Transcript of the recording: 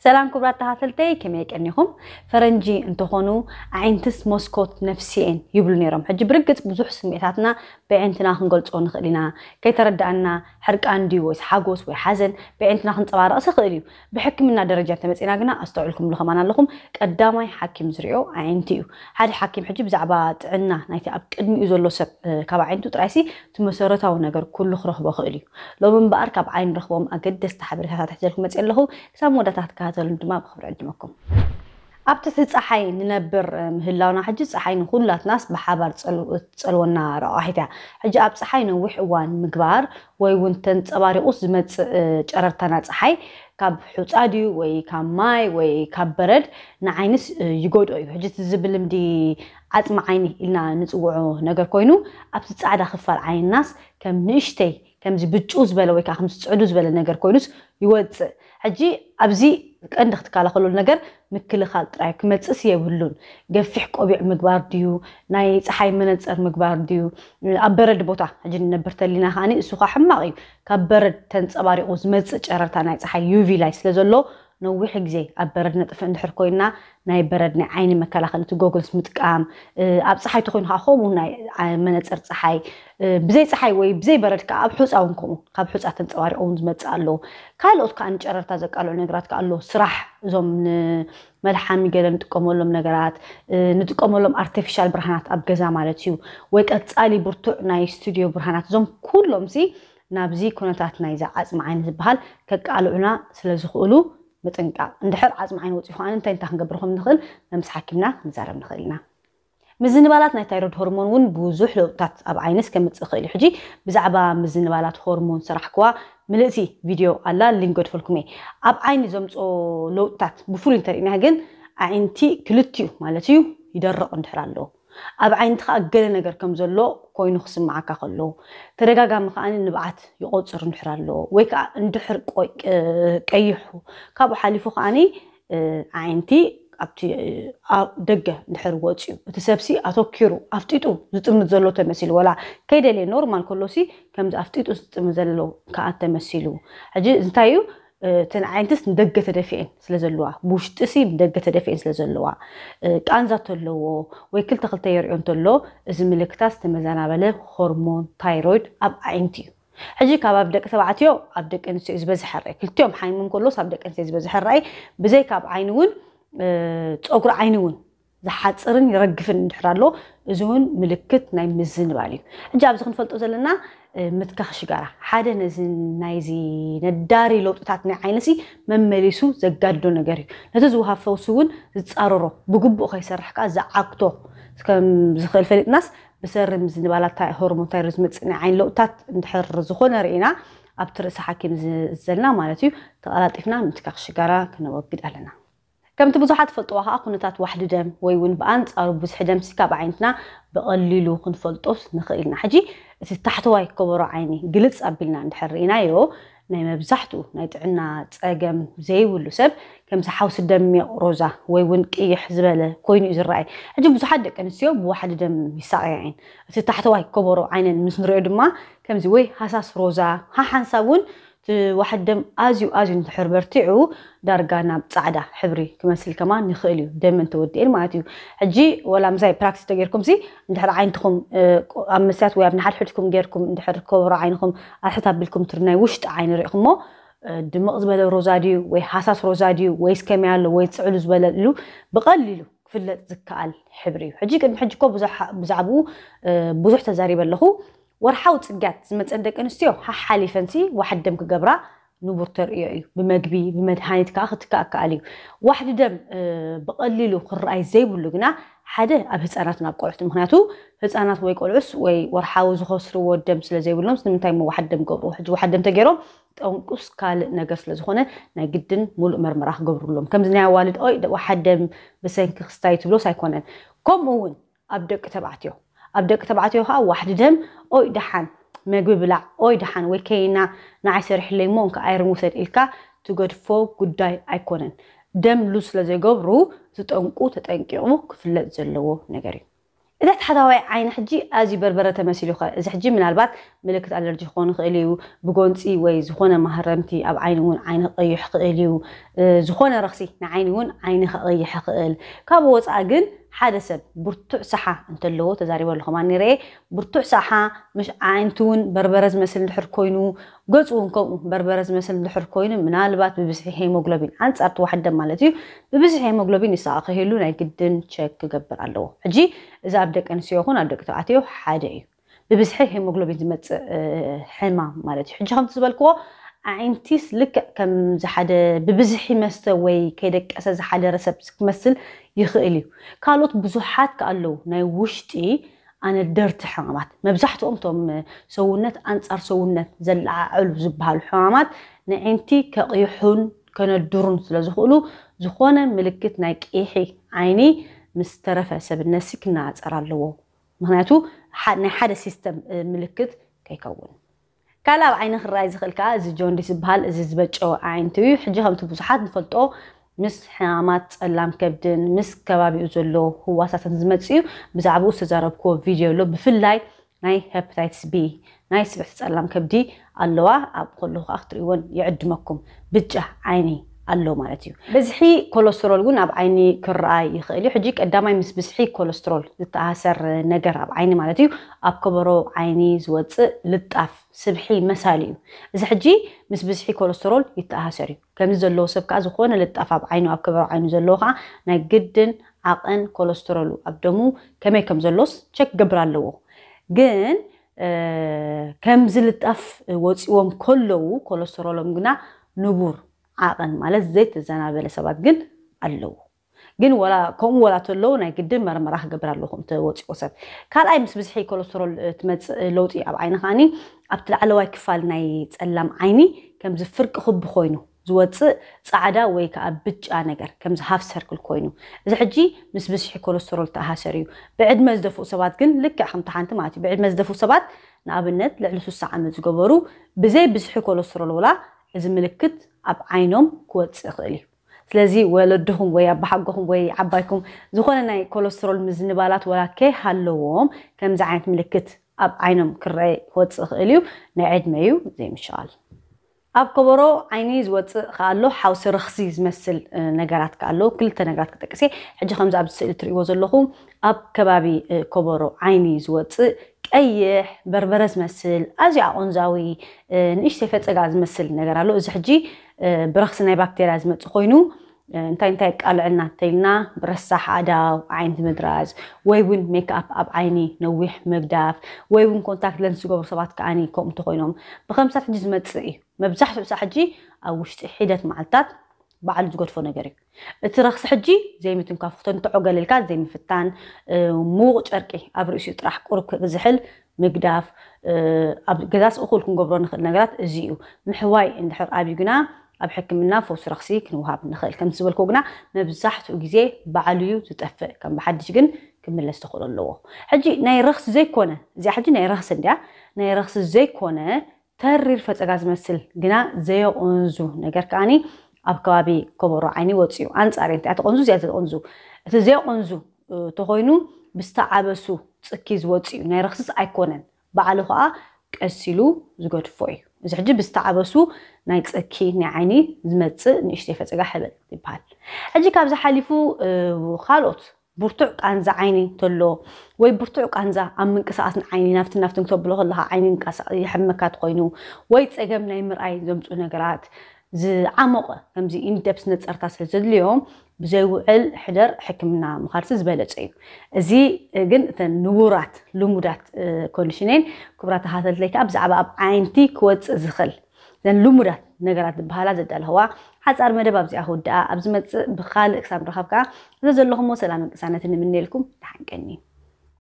سلام كبرات تهاتلتي كما يكنيهم فرنجي انتخونو عينتس موسكوت نفسيين يبلوني رم حج برقت بزوح سميتاتنا بعينتنا هنقلصو نخلينا كي ترد عنا حرق اندي ويس حاقوس ويحزن بعينتنا هنصبار أسخليو بحكمنا درجة تمسينا قنا أستوعلكم لخمانا لكم قدامي حاكم زريو عينتيو هذا حاكم حج بزعبات عنا نايتي أب قدمي يزولو سب كاب عينتو ترأسي تمسرتاو نقر كل خرخ بخليو لو من بقر كاب عين رخبهم أقدس تحبير هاتات حجلكم مسئل لهم كسام وداتات تكاتل دما بخبر عدمكم أبت تصحي ننبر مهلاونا حج تصحي نخلات ناس بحبر تصل تصل والنار واحدة حج أب تصحي نوح وان مقبار ويون تن تصاري أصمت اه، جررتنا تصحي كاب حوت أدي وي كاب ماي وي كاب برد نعينس اه، يقود أيوه حج تزبل مدي عزم عيني إلنا نتوقع نجر كوينو أب تصعد خفر عين ناس كم نشتي كم زبتشوز بلا وي كم تصعدوز بلا نجر كوينوس يودز ሕጂ ኣብዚ ቀንዲ ክትከላኸለሉ ነገር ምክልኻል ጥራይ ክመፅስ የብሉን ገፊሕ ቆቢዕ ምግባር ድዩ ናይ ፀሓይ መነፀር ምግባር ድዩ ኣብ በረድ ቦታ ሕጂ ንነብር ተሊና ከዓኒ እሱካ ሕማቅ እዩ ካብ በረድ ተንፀባሪቑ ዝመፅእ ጨረርታ ናይ ፀሓይ ዩቪ ላይ ስለዘሎ ነዊሕ ግዜ ኣብ በረድ ነጥፍዕ እንድሕር ኮይና ናይ በረድ ናይ ዓይኒ መከላኸሊ እቲ ጎግልስ ምጥቃም ኣብ ፀሓይ ተኮይኑ ከዓ ከምኡ ናይ መነፀር ፀሓይ ብዘይ ፀሓይ ወይ ብዘይ በረድ ከዓ ኣብ ሑፃ እውን ከምኡ ካብ ሑፃ ተንፀባሪቆ እውን ዝመፅእ ኣለዎ ካልኦት ከዓ ንጨረርታ ዘቃልዑ ነገራት ከዓ ኣለዎ ስራሕ እዞም ንመድሓሚ ገለ ንጥቀመሎም ነገራት ንጥቀመሎም ኣርቲፊሻል ብርሃናት ኣብ ገዛ ማለት እዩ ወይ ቀፃሊ ብርቱዕ ናይ ስቱድዮ ብርሃናት እዞም ኩሎም ሲ ናብዚ ኩነታት ናይዛ ዓፅሚ ዓይኒ ዝበሃል ከቃልዑና ስለ ዝኽእሉ ምጥንቃቅ እንድሕር ዓፅሚ ዓይኒ ወፂኡ ከዓነ እንታይ እንታይ ክንገብር ከም ከምንክእል መምስ ሓኪምና ክንዛረብ ንኽእል ኢና ምዝንባላት ናይ ታይሮድ ሆርሞን እውን ብዙሕ ለውጥታት ኣብ ዓይነስ ከምፅእ ክእል እዩ ሕጂ ብዛዕባ ምዝንባላት ሆርሞን ስራሕ ክዋ ምልእቲ ቪድዮ ኣላ ሊንጎድፈልኩም እየ ኣብ ዓይኒ ዘምፆ ለውጥታት ብፍሉይ እንተሪእና ግን ኣዒንቲ ክልትዩ ማለት እዩ ይደርቕ እንድሕር ኣለዎ أب عين تخا جل نجر كم زلوا كوي نخص معك خلوا ترى جا جام خان نبعت يقعد صرن حرالو ويك ندحر كوي كيحو كابو حليف خاني عينتي أبتي دقة نحر واتي تسبسي أتوكيرو أفتيتو زتم نزلو تمثيل ولا كيدا لي نورمال كلوسي كم زفتيتو زتم نزلو كأت تمثيلو هجي زتايو እተን ዓይነትስ ንደገ ተደፊአን ስለ ዘለዋ ብውሽጢ ሲ ንደገ ተደፊአን ስለ ዘለዋ ቃንዛ እንተለዎ ወይ ክልተ ክልተ የሪኦ እንተሎ እዚ ምልክታት ዝተመዘናበለ ሆርሞን ታይሮይድ ኣብ ዓይነት እዩ ሕጂ ካብ ኣብ ደቂ ተባዕትዮ ኣብ ደቂ ኣንስትዮ ዝበዝሐ ርአይ ክልቲኦም ሓሚሙ ከሎስ ኣብ ደቂ ኣንስትዮ ዝበዝሐ ርአይ ብዘይ ካብ ዓይኒ እውን ፀጉሪ ዓይኒ እውን ዝሓፅርን ይረግፍን እንድሕር ኣሎ እዚ እውን ምልክት ናይ ምዝንባል እዩ ሕጂ ኣብዚ ክንፈልጦ ዘለና ምትካኽሽጋራ ሓደ ነዚ ናይዚ ነዳሪ ለውጥታት ናይ ዓይነሲ መመሊሱ ዘጋድዶ ነገር እዩ ነቲ ዝወሃብ ፈውሲ እውን ዝፃረሮ ብግቡእ ከይሰርሕ ከዓ ዝዓግቶ ከም ዝኽእል ፈሊጥናስ ብሰሪ ምዝንባላ ሆርሞን ታይሮ ዝመፅእ ናይ ዓይኒ ለውጥታት እንድሕር ዝኾነ ርኢና ኣብቲ ርእሲ ሓኪም ዘለና ማለት እዩ ተቐላጢፍና ምትካኽሽጋራ ክነወግድ ኣለና كم تبزحت فلطوها أقنطات واحد دم ويون بانت أو بزح دم سكاب عينتنا بقللو كن فلطوس نخيلنا حجي تحت واي كبر عيني قلتس أبلنا عند حرينا يو نايم بزحتو نايت عنا تأجم زي واللسب كم سحاو سدم روزة ويون كي حزبة كوين إزرائي حجي بزحت دك أنسيو بواحد دم يساقي عين تحت واي كبر عيني مسنرع دم كم زي وي حساس روزة ها حنساون واحد دم ازيو ازيو نتحر برتعو دارقانا بصعدة حبري كمسل كمان نخيليو دم انت ودي الماتيو حجي ولا مزاي براكسي تغيركم زي نتحر عينتكم امسات ويا ابن حد حدكم غيركم نتحر كورا عينكم احطاب بالكم ترناي وشت عين ريخم مو دم ازبال روزاديو وي حساس روزاديو وي سكميالو وي تسعلو زبالالو بقليلو كفلت زكال حبري حجي كان محجي كو بزعبو بزوح تزاري بلخو ورحاو تسقات زعما عندك انستيو حالي فنتي واحد دمك قبرة نبر ترقيع إيه. بمقبي بمدهانيتك اخذ كاكا عليه واحد دم أه بقليلو خرأي زي بلقنا حدا أبه تسعناتنا بقلعوث مخناتو هتسعنات وي قلعوث وي ورحاو زخسرو ودم سلا زي بلوم سنمن تايمو واحد دم قبرو حج واحد دم تقيرو تقنقص كال نقص لزخونة نقدن مول مرمراخ قبرو لهم كم زنيا والد اوي واحد دم بسينك خستايتو بلو سايكونن كم اوون تبعتيو أبدأ تبعتي ها واحد دم أو دحان ما جبلع أو دحان وكينا نعسر حليمون كأيرموسد إلكا تقدر فوق قداي أيكونن دم لوس لذي جبرو تتأنقو تتأنقيو كفلة زلوه نجري إذا تحدوا عين حجي أزي بربرة تمثيله إذا حجي من البات ملكت الرجي خون خيلي وبقونسي وي زخونا مهرمتي اب عينون عين قيح خيلي زخونا رخصي نعينون عين قيح خيل كابو وصاقن حادث سب برتع صحة انت اللو تزاري ولا خماني ري برتع صحة مش عينتون بربرز مثل الحركوينو قلت ونكم بربرز مثل الحركوينو من البات ببسحي هيموغلوبين عن سارت واحد دم مالتي ببسحي هيموغلوبين يساق هيلو ناي جدا تشيك قبر اللو حجي اذا عبدك انسيوكون عبدك تعطيو حاجة ايو ببزحي هيموغلوبين تمتص آه، حمام مالتي حجي خمت زبالكو عينتيس لك كم زحد ببزحي مستوي كيدك اسا زحد رسبسك مثل يخيلي كالوت بزحات كالو ناي وشتي انا درت حمامات مبزحت امتم آه، سونت انصار سونت زلع علو زبال حمامات نعينتي كقيحون كان الدرن سلازخولو زخونا ملكت نايك ايحي عيني مسترفة سبنسك ناعت ارالوو مهناتو حد سيستم ملكت كيكون كلا عين خرائز خلكا زي جون دي سبهال زي زبتش او عين تيو حجيهم تبوسحات نفلتو مس حامات اللام كبدن مس كبابي ازولو هو اساسا زمتسيو بزعبو سزاربكو فيديو لو بفلاي ناي هبتايتس بي ناي سبعتس اللام كبدي اللوا ابقول لغ اختريون يعدمكم بجه عيني الله مالتيو بزحي كوليسترول جون أب عيني كرأي يخليه حجيك قدامي مس بزحي كوليسترول لتأثر نجر أب عيني مالتيو أب كبره عيني زود لتأف سبحي مثاليو إذا حجي مس بزحي كوليسترول يتأثريو كم زلوا سب كازو خونه لتأف أب عينه أب كبره عينه زلوها نجدا عقن كوليسترولو أب دمو كم كم زلوس تشك جبر اللو جن كم زلتأف وتسوهم كلو كوليسترولهم جنا نبور عاقن مالت زيت الزنابل سبات جن اللو جن ولا كم ولا تلو نا قدم مر مراح قبر اللهم توت وسب كان أي مس بزحي كوليسترول آه، تمت آه، لوتي أب عيني خاني أبتل على واي كفال نايت ألم عيني كم زفرك خب خوينو زوات صعدة ويك أبج أنجر كم زهاف سيركل كوينو إذا حجي مس بزحي كوليسترول تهاشريو بعد ما زدفوا سبات جن لك حم تحنت معتي بعد ما زدفوا سبات نابنت لعلسو الساعة مزقبرو بزي بزحي كوليسترول ولا إذا ملكت أب عينهم كوتس إخلي. سلزي ولدهم ويا بحقهم ويا عبايكم زخون أنا كوليسترول مزنبالات ولا كي هاللوهم كم زعنت ملكت أب عينهم كري كوتس إخليو نعيد ميو زي مشال. أب كبرو عيني زوت خالو حاوس رخصيز مثل نجارات كالو كل تنجارات كتكسي حج خمسة أب سيلتري وزلهم أب كبابي كبرو عيني زوت ቀይሕ በርበረ ዝመስል ኣዝዩ ኣቆንዛዊ ንእሽተይ ፈፀጋ ዝመስል ነገር ኣሎ እዚ ሕጂ ብረክሲ ናይ ባክቴርያ ዝመፅእ ኮይኑ እንታይ እንታይ ቃልዕልና እንተይልና ብረሳሕ ኣዳው ዓይነት ምድራዝ ወይ እውን ሜክኣፕ ኣብ ዓይኒ ነዊሕ መግዳፍ ወይ እውን ኮንታክት ለንስ ዝገብሩ ሰባት ከዓኒ ከምኡ እንተኮይኖም ብከምሳት ሕጂ ዝመፅእ እዩ መብዛሕትኡ ሳ ሕጂ ኣብ ውሽጢ ሒደት መዓልትታት بعل زغوت فو نغري اترخص حجي زي ما تنكف تن تعقللك زي مفتان مو قرقي ابرسي طرح قرب زحل مقداف اب غزاس اخول كون غبرون نغرات ازيو محواي عند حر ابي غنا اب حكمنا فوس رخصي كنوهاب نخل كم سولكو غنا مبزحت وغزي بعليو تطفى كم بحدش كن كملس تخول لو حجي ناي رخص زي كونه زي حجي ناي رخص ديا ناي رخص زي كونه ترير فصغاز مسل غنا زي اونزو نغر كاني ኣብ ከባቢ ከበሮ ዓይኒ ወፂኡ ኣንፃር እንቲ ኣቲ ቆንዙ እዚኣ ተቆንዙ እቲ ዘይቆንዙ ተኮይኑ ብዝተዓበሱ ፅኪ ዝወፅኡ ናይ ረክስስ ኣይኮነን ባዕሉ ከዓ ቀሲሉ ዝገድፎ እዩ እዚ ሕጂ ብዝተዓበሱ ናይ ፅኪ ናይ ዓይኒ ዝመፅእ ንእሽተይ ፈፀጋ ሕበል ይበሃል ሕጂ ካብዚ ሓሊፉ ካልኦት ብርቱዕ ቃንዛ ዓይኒ እንተሎ ወይ ብርቱዕ ቃንዛ ኣብ ምንቅስቃስን ዓይኒ ናብትን ናብትን ክተብሎ ከለካ ዓይኒ ይሕመካ ትኮይኑ ወይ ፀገም ናይ ምርኣይ ዘምፁ ነገራት ዝዓመቐ ከምዚ ኢንደፕስ ነፀርታ ስለ ዘድልዮም ብዘይውዕል ሕደር ሕክምና ምኻድቲ ዝበለፀ እዩ እዚ ግን እተን ንቡራት ልሙዳት ኮንዲሽነይን ክቡራት ተኸታተልተይ ከዓ ብዛዕባ ኣብ ዓይንቲ ክወፅእ ዝኽእል እዘን ልሙዳት ነገራት ዝበሃላ ዘዳልኸዋ ሓፃር መደብ ኣብዚኣ ክውድኣ ኣብ ዝመፅእ ብካልእ ክሳብ ንረኸብ ከዓ እዚ ዘለኹምዎ ሰላምን ቅሳነትን ንምንኤልኩም ተሓንቀኒ እዩ